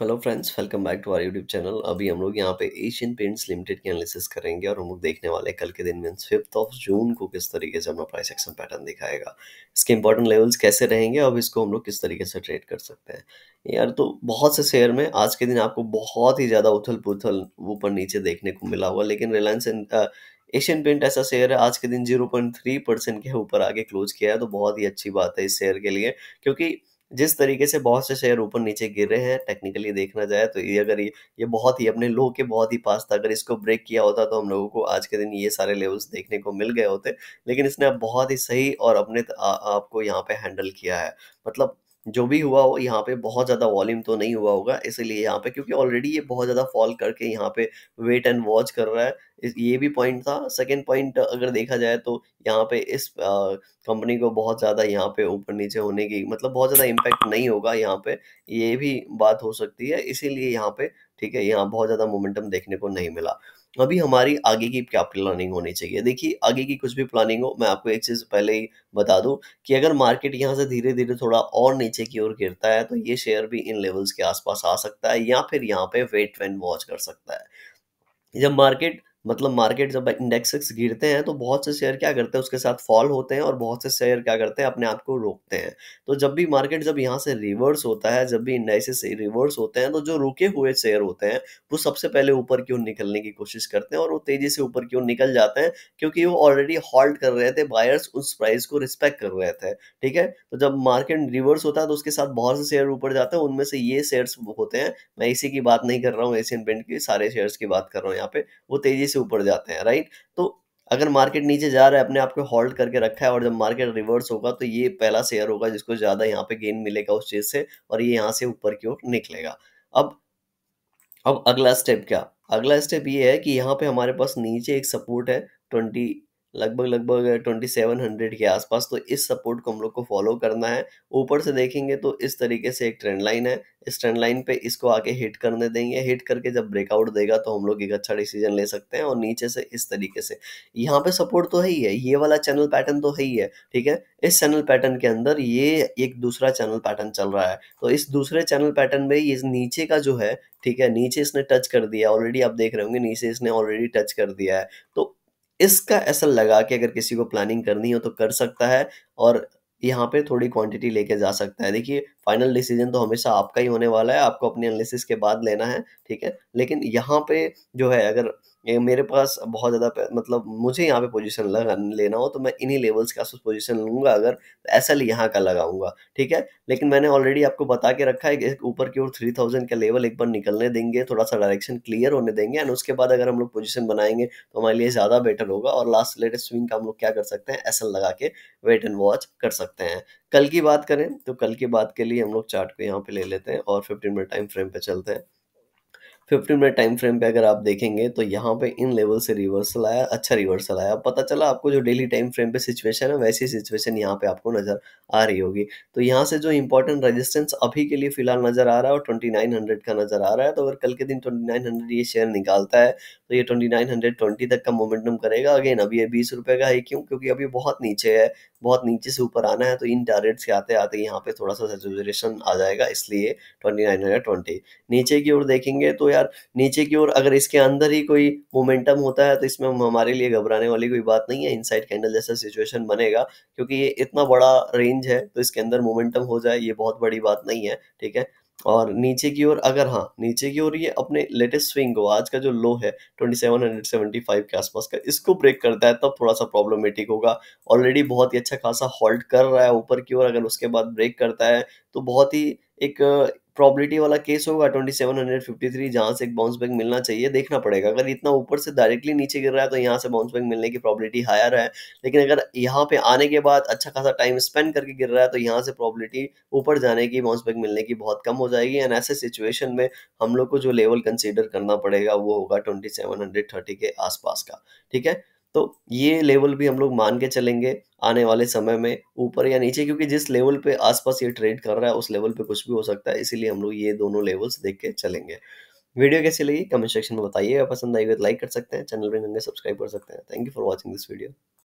hello friends welcome back to our YouTube channel अभी हम लोग यहाँ पे एशियन पेंट्स लिमिटेड की एनालिसिस करेंगे और हम लोग देखने वाले कल के दिन में फिफ्थ ऑफ जून को किस तरीके से अपना प्राइस एक्शन पैटर्न दिखाएगा इसके इंपॉर्टेंट लेवल्स कैसे रहेंगे और इसको हम लोग किस तरीके से ट्रेड कर सकते हैं यार तो बहुत से शेयर में आज के दिन आपको बहुत ही ज़्यादा उथल पुथल ऊपर नीचे देखने को मिला हुआ लेकिन रिलायंस एशियन पेंट ऐसा शेयर है आज के दिन जीरो पॉइंट थ्री परसेंट के ऊपर आगे क्लोज किया है तो बहुत ही अच्छी बात है इस शेयर के लिए क्योंकि जिस तरीके से बहुत से शेयर ऊपर नीचे गिर रहे हैं टेक्निकली देखना जाए तो ये अगर ये ये बहुत ही अपने लो के बहुत ही पास था अगर इसको ब्रेक किया होता तो हम लोगों को आज के दिन ये सारे लेवल्स देखने को मिल गए होते लेकिन इसने अब बहुत ही सही और अपने आपको यहाँ पे हैंडल किया है मतलब जो भी हुआ हो यहाँ पे बहुत ज़्यादा वॉल्यूम तो नहीं हुआ होगा इसीलिए यहाँ पे क्योंकि ऑलरेडी ये बहुत ज़्यादा फॉल करके यहाँ पे वेट एंड वॉच कर रहा है ये भी पॉइंट था सेकंड पॉइंट अगर देखा जाए तो यहाँ पे इस कंपनी को बहुत ज़्यादा यहाँ पे ऊपर नीचे होने की मतलब बहुत ज़्यादा इम्पैक्ट नहीं होगा यहाँ पे ये भी बात हो सकती है इसीलिए यहाँ पे ठीक है यहाँ बहुत ज़्यादा मोमेंटम देखने को नहीं मिला अभी हमारी आगे की क्या प्लानिंग होनी चाहिए देखिए आगे की कुछ भी प्लानिंग हो मैं आपको एक चीज़ पहले ही बता दूं कि अगर मार्केट यहाँ से धीरे धीरे थोड़ा और नीचे की ओर गिरता है तो ये शेयर भी इन लेवल्स के आसपास आ सकता है या फिर यहाँ पे वेट एंड वॉच कर सकता है जब मार्केट मतलब मार्केट जब इंडेक्सेस गिरते हैं तो बहुत से शेयर क्या करते हैं उसके साथ फॉल होते हैं और बहुत से शेयर क्या करते हैं अपने आप को रोकते हैं तो जब भी मार्केट जब यहाँ से रिवर्स होता है जब भी इंडेक्सेस रिवर्स होते हैं तो जो रुके हुए शेयर होते हैं वो सबसे पहले ऊपर की ओर निकलने की कोशिश करते हैं और वो तेजी से ऊपर की ओर निकल जाते हैं क्योंकि वो ऑलरेडी हॉल्ट कर रहे थे बायर्स उस प्राइस को रिस्पेक्ट कर रहे थे ठीक है तो जब मार्केट रिवर्स होता है तो उसके साथ बहुत से शेयर ऊपर जाते हैं उनमें से ये शेयर्स होते हैं मैं इसी की बात नहीं कर रहा हूँ एशियन पेंट की सारे शेयर्स की बात कर रहा हूँ यहाँ पे वो तेजी से ऊपर जाते हैं राइट तो अगर मार्केट नीचे जा रहा है अपने आप को होल्ड करके रखा है और जब मार्केट रिवर्स होगा तो ये पहला शेयर होगा जिसको ज़्यादा यहाँ पे गेन मिलेगा उस चीज़ से और ये यहाँ से ऊपर की ओर निकलेगा अब अब अगला स्टेप क्या अगला स्टेप ये है कि यहाँ पे हमारे पास नीचे एक सपोर्ट है ट्वेंटी लगभग लगभग ट्वेंटी सेवन हंड्रेड के आसपास तो इस सपोर्ट को हम लोग को फॉलो करना है ऊपर से देखेंगे तो इस तरीके से एक ट्रेंड लाइन है इस ट्रेंड लाइन पे इसको आके हिट करने देंगे हिट करके जब ब्रेकआउट देगा तो हम लोग एक अच्छा डिसीजन ले सकते हैं और नीचे से इस तरीके से यहाँ पे सपोर्ट तो है ही है ये वाला चैनल पैटर्न तो है ही है ठीक है इस चैनल पैटर्न के अंदर ये एक दूसरा चैनल पैटर्न चल रहा है तो इस दूसरे चैनल पैटर्न में ये नीचे का जो है ठीक है नीचे इसने टच कर दिया ऑलरेडी आप देख रहे होंगे नीचे इसने ऑलरेडी टच कर दिया है तो इसका ऐसा लगा के अगर किसी को प्लानिंग करनी हो तो कर सकता है और यहाँ पे थोड़ी क्वांटिटी लेके जा सकता है देखिए फाइनल डिसीजन तो हमेशा आपका ही होने वाला है आपको अपने एनालिसिस के बाद लेना है ठीक है लेकिन यहाँ पे जो है अगर ये मेरे पास बहुत ज़्यादा मतलब मुझे यहाँ पे पोजीशन लगा लेना हो तो मैं इन्हीं लेवल्स के आसपास पोजीशन लूँगा अगर तो ऐसा यहाँ का लगाऊंगा ठीक है लेकिन मैंने ऑलरेडी आपको बता के रखा है कि ऊपर की ओर थ्री थाउजेंड का लेवल एक बार निकलने देंगे थोड़ा सा डायरेक्शन क्लियर होने देंगे एंड उसके बाद अगर हम लोग पोजिशन बनाएंगे तो हमारे लिए ज़्यादा बेटर होगा और लास्ट लेटेस्ट स्विंग का हम लोग क्या कर सकते हैं ऐसा लगा के वेट एंड वॉच कर सकते हैं कल की बात करें तो कल की बात के लिए हम लोग चार्ट को यहाँ पे ले लेते हैं और फिफ्टीन मिनट टाइम फ्रेम पे चलते हैं फिफ्टीन मिनट टाइम फ्रेम पे अगर आप देखेंगे तो यहाँ पे इन लेवल से रिवर्सल आया अच्छा रिवर्सल आया पता चला आपको जो डेली टाइम फ्रेम पे सिचुएशन है वैसी सिचुएशन यहाँ पे आपको नज़र आ रही होगी तो यहाँ से जो इंपॉर्टेंट रेजिस्टेंस अभी के लिए फिलहाल नज़र आ रहा है और ट्वेंटी नाइन हंड्रेड का नज़र आ रहा है तो अगर कल के दिन ट्वेंटी नाइन हंड्रेड ये शेयर निकालता है तो ये ट्वेंटी नाइन हंड्रेड ट्वेंटी तक का मोमेंटम करेगा अगेन अभी ये बीस रुपये का है क्यों क्योंकि अभी बहुत नीचे है बहुत नीचे से ऊपर आना है तो इन टारगेट्स के आते आते यहाँ पे थोड़ा सा सेचुरेशन आ जाएगा इसलिए ट्वेंटी नाइन हंड्रेड ट्वेंटी नीचे की ओर देखेंगे तो यार यार नीचे की ओर अगर इसके अंदर ही कोई मोमेंटम होता है तो इसमें हमारे लिए घबराने वाली कोई बात नहीं है इनसाइड कैंडल जैसा सिचुएशन बनेगा क्योंकि ये इतना बड़ा रेंज है तो इसके अंदर मोमेंटम हो जाए ये बहुत बड़ी बात नहीं है ठीक है और नीचे की ओर अगर हाँ नीचे की ओर ये अपने लेटेस्ट स्विंग को आज का जो लो है 2775 के आसपास का इसको ब्रेक करता है तब तो थोड़ा सा प्रॉब्लमेटिक होगा ऑलरेडी बहुत ही अच्छा खासा हॉल्ट कर रहा है ऊपर की ओर अगर उसके बाद ब्रेक करता है तो बहुत ही एक प्रॉबिलिटी वाला केस होगा twenty seven hundred fifty three जहाँ से एक बाउंस बैक मिलना चाहिए देखना पड़ेगा अगर इतना ऊपर से डायरेक्टली नीचे गिर रहा है तो यहाँ से बाउंस बैक मिलने की प्रॉबिलिटी हायर है लेकिन अगर यहाँ पे आने के बाद अच्छा खासा टाइम स्पेंड करके गिर रहा है तो यहाँ से प्रॉबिलिटी ऊपर जाने की बाउंस बैक मिलने की बहुत कम हो जाएगी एंड ऐसे सिचुएशन में हम लोग को जो लेवल कंसिडर करना पड़ेगा वो होगा ट्वेंटी के आसपास का ठीक है तो ये लेवल भी हम लोग मान के चलेंगे आने वाले समय में ऊपर या नीचे क्योंकि जिस लेवल पे आसपास ये ट्रेड कर रहा है उस लेवल पे कुछ भी हो सकता है इसीलिए हम लोग ये दोनों लेवल्स देख के चलेंगे वीडियो कैसी लगी कमेंट सेक्शन में बताइए पसंद आई तो लाइक कर सकते हैं चैनल पर तो सब्सक्राइब कर सकते हैं thank you for watching this video